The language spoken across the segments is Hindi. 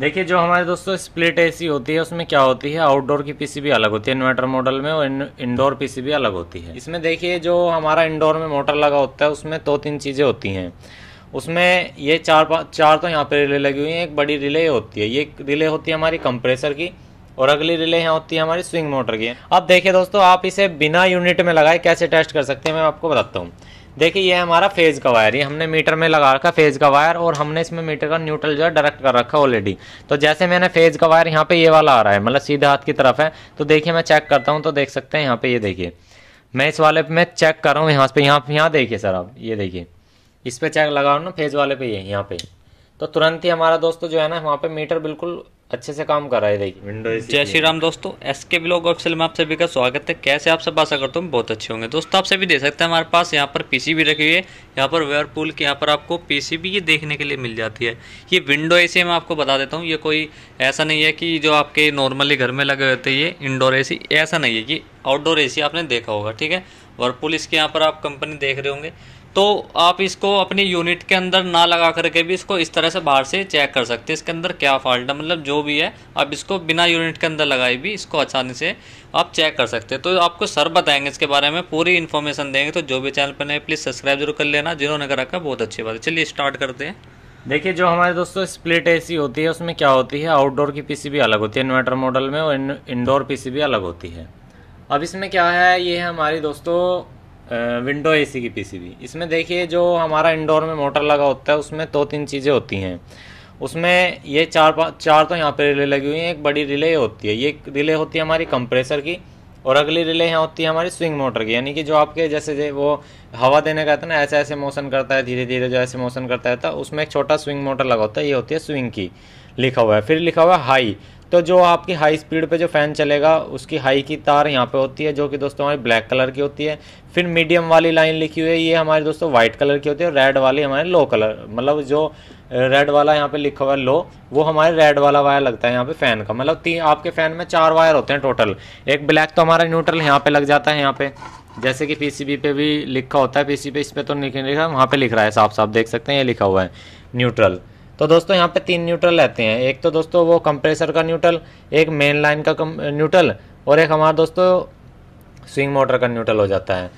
देखिए जो हमारे दोस्तों स्प्लिट एसी होती है उसमें क्या होती है आउटडोर की पीसीबी अलग होती है इन्वर्टर मॉडल में और इंडोर पीसीबी अलग होती है इसमें देखिए जो हमारा इंडोर में मोटर लगा होता है उसमें दो तो तीन चीज़ें होती हैं उसमें ये चार चार तो यहाँ पे रिले लगी हुई है एक बड़ी रिले होती है ये रिले होती है हमारी कंप्रेसर की और अगली रिले यहाँ होती है हमारी स्विंग मोटर की अब देखिए दोस्तों आप इसे बिना यूनिट में लगाए कैसे टेस्ट कर सकते हैं मैं आपको बताता हूँ देखिए ये हमारा फेज का वायर ये हमने मीटर में लगा रखा फेज का वायर और हमने इसमें मीटर का न्यूट्रल जो है डायरेक्ट कर रखा ऑलरेडी तो जैसे मैंने फेज का वायर यहाँ पे ये वाला आ रहा है मतलब सीधे हाथ की तरफ है तो देखिए मैं चेक करता हूँ तो देख सकते हैं यहाँ पे ये देखिए मैं इस वाले पे मैं चेक कर रहा हूँ यहाँ पे यहाँ यहाँ देखिए सर आप ये देखिए इस पर चेक लगा रहा हूँ ना फेज वाले पे ये यहाँ पे तो तुरंत ही हमारा दोस्तों जो है ना वहाँ पे मीटर बिल्कुल अच्छे से काम कर रहा है देखिए विंडो जय श्री राम दोस्तों एस के ब्लॉग ऑफिसल में आप सभी का स्वागत है कैसे आप सब आशा करता हूँ बहुत अच्छे होंगे दोस्तों आप सभी देख सकते हैं हमारे पास यहाँ पर पीसी भी रखी हुई है यहाँ पर वेयरपूल के यहाँ पर आपको पीसीबी ये देखने के लिए मिल जाती है ये विंडो ए मैं आपको बता देता हूँ ये कोई ऐसा नहीं है कि जो आपके नॉर्मली घर में लगे होते ये इनडोर ए ऐसा नहीं है कि आउटडोर ए आपने देखा होगा ठीक है वर्पूल इसके यहाँ पर आप कंपनी देख रहे होंगे तो आप इसको अपनी यूनिट के अंदर ना लगा करके भी इसको इस तरह से बाहर से चेक कर सकते हैं इसके अंदर क्या फॉल्ट है मतलब जो भी है आप इसको बिना यूनिट के अंदर लगाए भी इसको आसानी से आप चेक कर सकते हैं तो आपको सर बताएंगे इसके बारे में पूरी इन्फॉर्मेशन देंगे तो जो भी चैनल पर नए प्लीज़ सब्सक्राइब जरूर कर लेना जिन्होंने कर रखा बहुत अच्छी बात है चलिए स्टार्ट करते हैं देखिए जो हमारे दोस्तों स्प्लिट एसी होती है उसमें क्या होती है आउटडोर की पीसीबी अलग होती है इन्वर्टर मॉडल में और इंडोर पीसीबी अलग होती है अब इसमें क्या है ये हमारी दोस्तों विंडो एसी की पीसीबी इसमें देखिए जो हमारा इंडोर में मोटर लगा होता है उसमें दो तो तीन चीज़ें होती हैं उसमें ये चार चार तो यहाँ पे रिले लगी हुई हैं एक बड़ी रिले होती है ये रिले होती है हमारी कंप्रेसर की और अगली रिले यहाँ होती है हमारी स्विंग मोटर की यानी कि जो आपके जैसे जो वो हवा देने का ना ऐसे ऐसे मोशन करता है धीरे धीरे जो ऐसे मोशन करता है तो उसमें एक छोटा स्विंग मोटर लगा होता है ये होती है स्विंग की लिखा हुआ है फिर लिखा हुआ है हाई तो जो आपकी हाई स्पीड पे जो फ़ैन चलेगा उसकी हाई की तार यहाँ पे होती है जो कि दोस्तों हमारी ब्लैक कलर की होती है फिर मीडियम वाली लाइन लिखी हुई है ये हमारे दोस्तों वाइट कलर की होती है रेड वाली हमारे लो कलर मतलब जो रेड वाला यहाँ पे लिखा हुआ है लो वो हमारे रेड वाला वायर लगता है यहाँ पे फ़ैन का मतलब तीन आपके फ़ैन में चार वायर होते हैं टोटल एक ब्लैक तो हमारा न्यूट्रल यहाँ पे लग जाता है यहाँ पे जैसे कि पीसीबी पे भी लिखा होता है पीसीबी इस पर तो नहीं लिखा वहाँ पे लिख रहा है साफ साफ देख सकते हैं ये लिखा हुआ है न्यूट्रल तो दोस्तों यहाँ पे तीन न्यूट्रल रहते हैं एक तो दोस्तों वो कंप्रेसर का न्यूट्रल एक मेन लाइन का न्यूट्रल और एक हमारा दोस्तों स्विंग मोटर का न्यूट्रल हो जाता है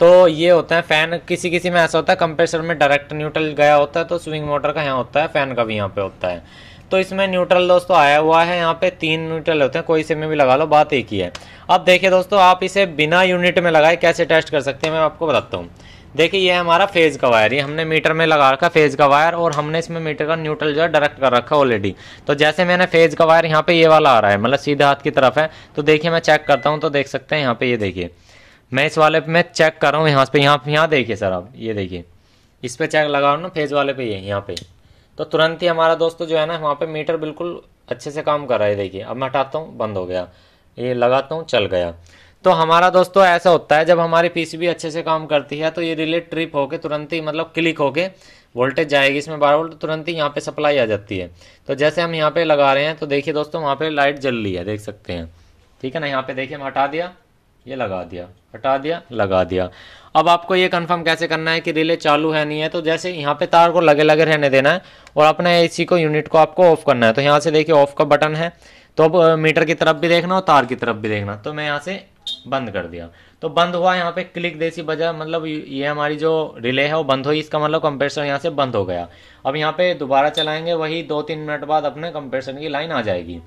तो ये होता है फ़ैन किसी किसी में ऐसा होता है कंप्रेसर में डायरेक्ट न्यूट्रल गया होता है तो स्विंग मोटर का यहाँ होता है फ़ैन का भी यहाँ पे होता है तो इसमें न्यूट्रल दोस्तों आया हुआ है यहाँ पे तीन न्यूट्रल होते हैं कोई से में भी लगा लो बात एक ही है अब देखिए दोस्तों आप इसे बिना यूनिट में लगाए कैसे टेस्ट कर सकते हैं मैं आपको बताता हूँ देखिए ये हमारा फेज का वायर ये हमने मीटर में लगा रखा फेज का वायर और हमने इसमें मीटर का न्यूट्रल जो है डायरेक्ट कर रखा ऑलरेडी तो जैसे मैंने फेज का वायर यहाँ पे ये वाला आ रहा है मतलब सीधे हाथ की तरफ है तो देखिए मैं चेक करता हूँ तो देख सकते हैं यहाँ पे ये देखिए मैं इस वाले पे मैं चेक कर रहा हूँ यहाँ पे यहाँ यहाँ देखिए सर आप ये देखिए इस पर चेक लगा ना फेज वाले पे ये यहाँ पे तो तुरंत ही हमारा दोस्त जो है ना वहाँ पे मीटर बिल्कुल अच्छे से काम कर रहा है देखिए अब मैं हटाता हूँ बंद हो गया ये लगाता हूँ चल गया तो हमारा दोस्तों ऐसा होता है जब हमारी पीसीबी अच्छे से काम करती है तो ये रिले ट्रिप होके तुरंत ही मतलब क्लिक होके वोल्टेज जाएगी इसमें बारह वोल्ट तुरंत ही यहाँ पे सप्लाई आ जाती है तो जैसे हम यहाँ पे लगा रहे हैं तो देखिए दोस्तों वहाँ पे लाइट जल रही है देख सकते हैं ठीक है ना यहाँ पे देखिए हम हटा दिया ये लगा दिया हटा दिया लगा दिया अब आपको ये कन्फर्म कैसे करना है कि रिले चालू है नहीं है तो जैसे यहाँ पे तार को लगे लगे रहने देना है और अपने ए को यूनिट को आपको ऑफ करना है तो यहाँ से देखिए ऑफ का बटन है तो अब मीटर की तरफ भी देखना और तार की तरफ भी देखना तो मैं यहाँ से बंद कर दिया तो बंद हुआ यहाँ पे क्लिक देसी बजा मतलब ये हमारी जो रिले है वो बंद हुई इसका मतलब कंप्रेसर यहाँ से बंद हो गया अब यहाँ पे दोबारा चलाएंगे वही दो तीन मिनट बाद अपने कंप्रेसर की लाइन आ जाएगी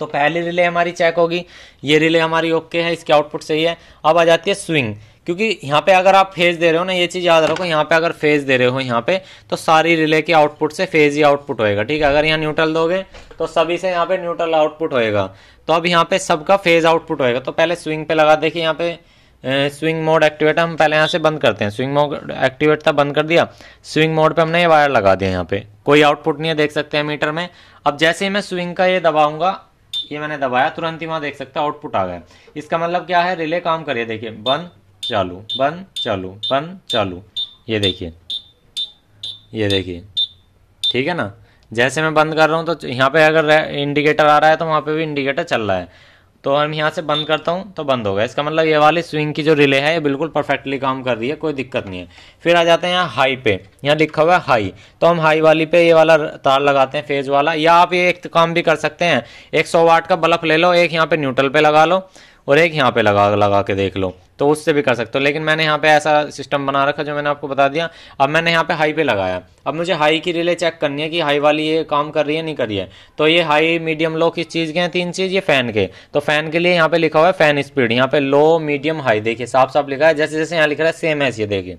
तो पहली रिले हमारी चेक होगी ये रिले हमारी ओके है इसके आउटपुट सही है अब आ जाती है स्विंग क्योंकि यहाँ पे अगर आप फेज दे रहे हो ना ये चीज़ याद रखो यहाँ पे अगर फेज दे रहे हो यहाँ पे तो सारी रिले के आउटपुट से फेज ही आउटपुट होएगा ठीक है अगर यहाँ न्यूट्रल दोगे तो सभी से यहाँ पे न्यूट्रल आउटपुट होएगा तो अब यहाँ पे सबका फेज आउटपुट होएगा तो पहले स्विंग पे लगा देखिए यहाँ पे स्विंग मोड एक्टिवेट हम पहले यहाँ से बंद करते हैं स्विंग मोड एक्टिवेट था बंद कर दिया स्विंग मोड पर हमने ये वायर लगा दिया यहाँ पे कोई आउटपुट नहीं है देख सकते हैं मीटर में अब जैसे ही मैं स्विंग का ये दबाऊंगा ये मैंने दबाया तुरंत ही वहाँ देख सकते हैं आउटपुट आ गया इसका मतलब क्या है रिले काम करिए देखिए बंद चालू बंद चालू बंद चालू ये देखिए ये देखिए ठीक है ना जैसे मैं बंद कर रहा हूँ तो यहाँ पे अगर इंडिकेटर आ रहा है तो वहाँ पे भी इंडिकेटर चल रहा है तो हम यहाँ से बंद करता हूँ तो बंद होगा इसका मतलब ये वाली स्विंग की जो रिले है ये बिल्कुल परफेक्टली काम कर रही है कोई दिक्कत नहीं है फिर आ जाते हैं यहाँ हाई पे यहाँ लिखा हुआ है हाई तो हम हाई वाली पे ये वाला तार लगाते हैं फेज वाला या आप ये एक काम भी कर सकते हैं एक सौ वाट का बल्ब ले लो एक यहाँ पे न्यूट्रल पे लगा लो और एक यहाँ पे लगा लगा के देख लो तो उससे भी कर सकते हो लेकिन मैंने यहाँ पे ऐसा सिस्टम बना रखा जो मैंने आपको बता दिया अब मैंने यहाँ पे हाई पे लगाया अब मुझे हाई की रिले चेक करनी है कि हाई वाली ये काम कर रही है नहीं कर रही है तो ये हाई मीडियम लो किस चीज़ के हैं तीन चीज़ ये फ़ैन के तो फ़ैन के लिए यहाँ पे लिखा हुआ है फ़ैन स्पीड यहाँ पे लो मीडियम हाई देखिए साफ साफ लिखा है जैसे जैसे यहाँ लिख रहा है सेम ऐसे देखिए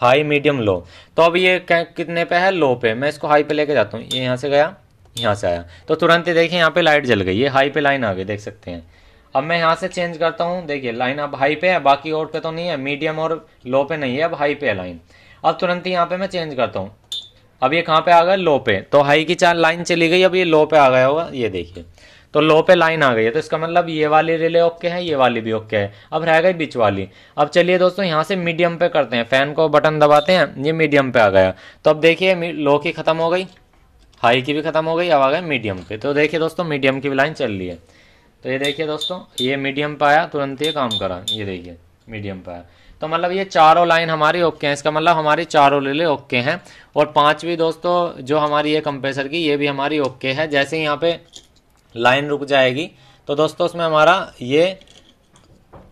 हाई मीडियम लो तो अब ये कितने पे है लो पे मैं इसको हाई पे लेके जाता हूँ ये यहाँ से गया यहाँ से आया तो तुरंत ही देखिए यहाँ पे लाइट जल गई ये हाई पे लाइन आ गई देख सकते हैं अब मैं यहाँ से चेंज करता हूँ देखिए लाइन अब हाई पे है बाकी और पे तो नहीं है मीडियम और लो पे नहीं है अब हाई पे है लाइन अब तुरंत ही यहाँ पे मैं चेंज करता हूँ अब ये कहाँ पे आ गया लो पे तो हाई की चार लाइन चली गई अब ये लो पे आ गया होगा ये देखिए तो लो पे लाइन आ गई है तो इसका मतलब ये वाली रिले ओके है ये वाली भी ओके है अब रह गई बीच वाली अब चलिए दोस्तों यहाँ से मीडियम पे करते हैं फैन को बटन दबाते हैं ये मीडियम पे आ गया तो अब देखिए लो की ख़त्म हो गई हाई की भी ख़त्म हो गई अब आ गए मीडियम पे तो देखिए दोस्तों मीडियम की भी लाइन चल रही है तो ये देखिए दोस्तों ये मीडियम पाया तुरंत ये काम करा ये देखिए मीडियम पाया तो मतलब ये चारों लाइन हमारी ओके हैं इसका मतलब हमारी चारों रिले ओके हैं और पांचवी दोस्तों जो हमारी ये कंप्रेसर की ये भी हमारी ओके है जैसे यहाँ पे लाइन रुक जाएगी तो दोस्तों उसमें हमारा ये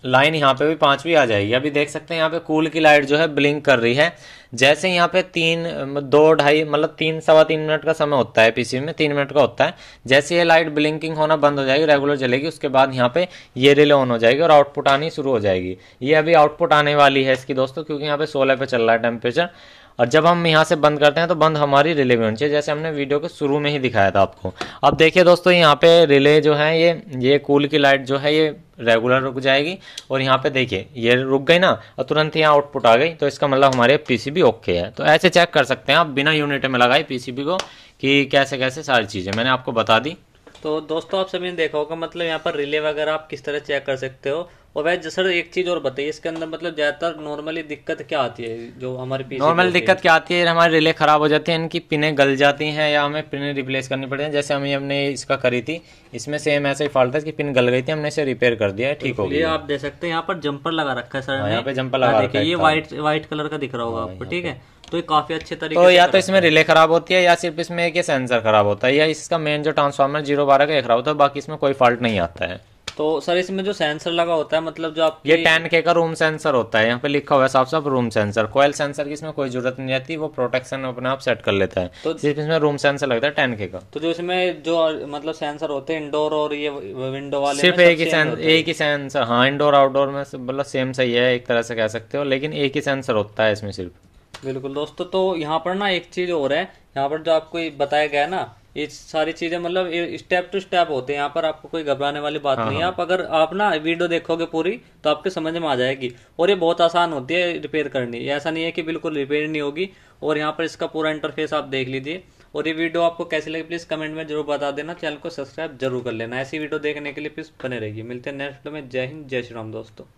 लाइन यहाँ पे भी पांचवी आ जाएगी अभी देख सकते हैं यहाँ पे कूल की लाइट जो है ब्लिंक कर रही है जैसे यहाँ पे तीन दो ढाई मतलब तीन सवा तीन मिनट का समय होता है पीसीबी में तीन मिनट का होता है जैसे ये लाइट ब्लिंकिंग होना बंद हो जाएगी रेगुलर चलेगी उसके बाद यहाँ पे ये रिले ऑन हो जाएगी और आउटपुट आनी शुरू हो जाएगी ये अभी आउटपुट आने वाली है इसकी दोस्तों क्योंकि यहाँ पे सोलह पे चल रहा है टेम्परेचर और जब हम यहाँ से बंद करते हैं तो बंद हमारी रिले भी होनी चाहिए जैसे हमने वीडियो के शुरू में ही दिखाया था आपको अब देखिए दोस्तों यहाँ पे रिले जो है ये ये कूल की लाइट जो है ये रेगुलर रुक जाएगी और यहाँ पे देखिए ये रुक गई ना और तुरंत यहाँ आउटपुट आ गई तो इसका मतलब हमारे पीसीबी ओके है तो ऐसे चेक कर सकते हैं आप बिना यूनिट में लगाए पीसीबी को कि कैसे कैसे सारी चीज़ें मैंने आपको बता दी तो दोस्तों आप सभी ने देखा होगा मतलब यहाँ पर रिले वगैरह आप किस तरह चेक कर सकते हो और भाई सर एक चीज और बताइए इसके अंदर मतलब ज्यादातर नॉर्मली दिक्कत क्या आती है जो हमारे नॉर्मल दिक्कत क्या आती है हमारे रिले खराब हो जाते हैं इनकी पिने गल जाती हैं या हमें पिने रिप्लेस करनी पड़ती है जैसे हमें हमने इसका करी थी इसमें सेम ऐसा ही फॉल्ट था कि पिन गल गई थी हमने इसे रिपेयर कर दिया है ठीक हो तो गया आप देख सकते हैं यहाँ पर जम्पर लगा रखा है सर हाँ, यहाँ पे जम्पर लगा हाँ, रखा है ये व्हाइट व्हाइट कलर का दिख रहा होगा हाँ, आपको ठीक है तो ये काफी अच्छे तरीके तो या तो इसमें रिले खराब होती है या सिर्फ इसमें एक सेंसर खराब होता है या इसका मेन जो ट्रांसफार्मर जीरो बारह का खराब होता है बाकी इसमें कोई फॉल्ट नहीं आता है तो सर इसमें जो सेंसर लगा होता है मतलब जो आप ये टेन के का रूम सेंसर होता है यहाँ पे लिखा हुआ है साफ साफ रूम सेंसर कोयल सेंसर की इसमें कोई जरूरत नहीं रहती वो प्रोटेक्शन अपने आप सेट कर लेता है तो सिर्फ इसमें रूम सेंसर लगता है टेन के का तो जो इसमें जो मतलब सेंसर होते हैं इंडोर और ये विंडो वाले सिर्फ एक ही एक ही सेंसर हाँ इंडोर आउटडोर में मतलब सेम सही है एक तरह से कह सकते हो लेकिन एक ही सेंसर होता है इसमें सिर्फ बिल्कुल दोस्तों तो यहाँ पर ना एक चीज़ और है यहाँ पर जो आपको बताया गया है ना ये सारी चीज़ें मतलब स्टेप टू स्टेप होते हैं यहाँ पर आपको कोई घबराने वाली बात हाँ, नहीं है हाँ। आप अगर आप ना वीडियो देखोगे पूरी तो आपके समझ में आ जाएगी और ये बहुत आसान होती है रिपेयर करनी ऐसा नहीं है कि बिल्कुल रिपेयर नहीं होगी और यहाँ पर इसका पूरा इंटरफेस आप देख लीजिए और ये वीडियो आपको कैसे लगे प्लीज़ कमेंट में जरूर बता देना चैनल को सब्सक्राइब जरूर कर लेना ऐसी वीडियो देखने के लिए प्लीज़ बने रहिए मिलते हैं नेक्स्ट वीडियो में जय हिंद जय श्री राम दोस्तों